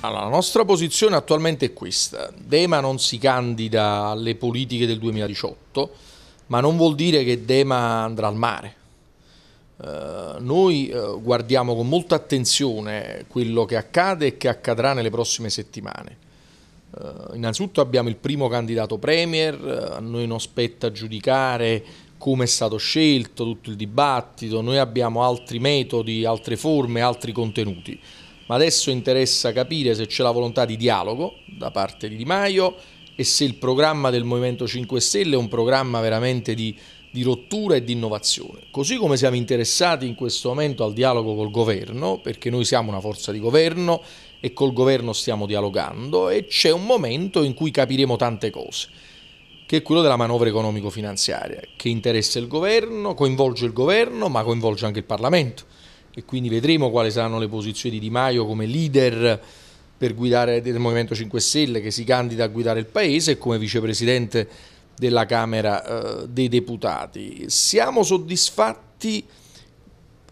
Allora, la nostra posizione attualmente è questa. Dema non si candida alle politiche del 2018, ma non vuol dire che Dema andrà al mare. Eh, noi eh, guardiamo con molta attenzione quello che accade e che accadrà nelle prossime settimane. Eh, innanzitutto abbiamo il primo candidato Premier, eh, a noi non spetta giudicare come è stato scelto, tutto il dibattito, noi abbiamo altri metodi, altre forme, altri contenuti, ma adesso interessa capire se c'è la volontà di dialogo da parte di Di Maio e se il programma del Movimento 5 Stelle è un programma veramente di, di rottura e di innovazione. Così come siamo interessati in questo momento al dialogo col governo, perché noi siamo una forza di governo e col governo stiamo dialogando e c'è un momento in cui capiremo tante cose che è quello della manovra economico-finanziaria, che interessa il governo, coinvolge il governo, ma coinvolge anche il Parlamento. E quindi vedremo quali saranno le posizioni di Di Maio come leader per guidare del Movimento 5 Stelle che si candida a guidare il Paese e come vicepresidente della Camera eh, dei Deputati. Siamo soddisfatti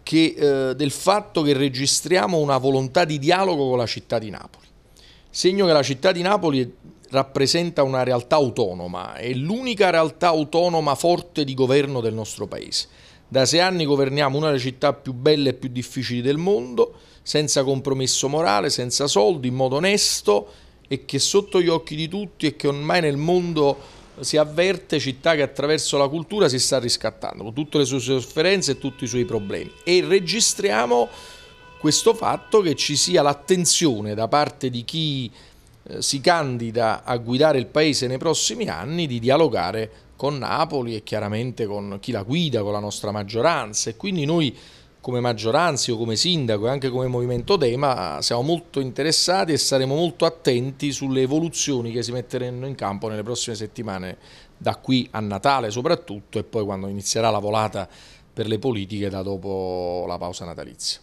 che, eh, del fatto che registriamo una volontà di dialogo con la città di Napoli. Segno che la città di Napoli rappresenta una realtà autonoma, è l'unica realtà autonoma forte di governo del nostro paese. Da sei anni governiamo una delle città più belle e più difficili del mondo, senza compromesso morale, senza soldi, in modo onesto e che sotto gli occhi di tutti e che ormai nel mondo si avverte città che attraverso la cultura si sta riscattando, con tutte le sue sofferenze e tutti i suoi problemi. E registriamo questo fatto che ci sia l'attenzione da parte di chi eh, si candida a guidare il paese nei prossimi anni, di dialogare con Napoli e chiaramente con chi la guida, con la nostra maggioranza e quindi noi come maggioranza o come sindaco e anche come Movimento Dema siamo molto interessati e saremo molto attenti sulle evoluzioni che si metteranno in campo nelle prossime settimane da qui a Natale soprattutto e poi quando inizierà la volata per le politiche da dopo la pausa natalizia.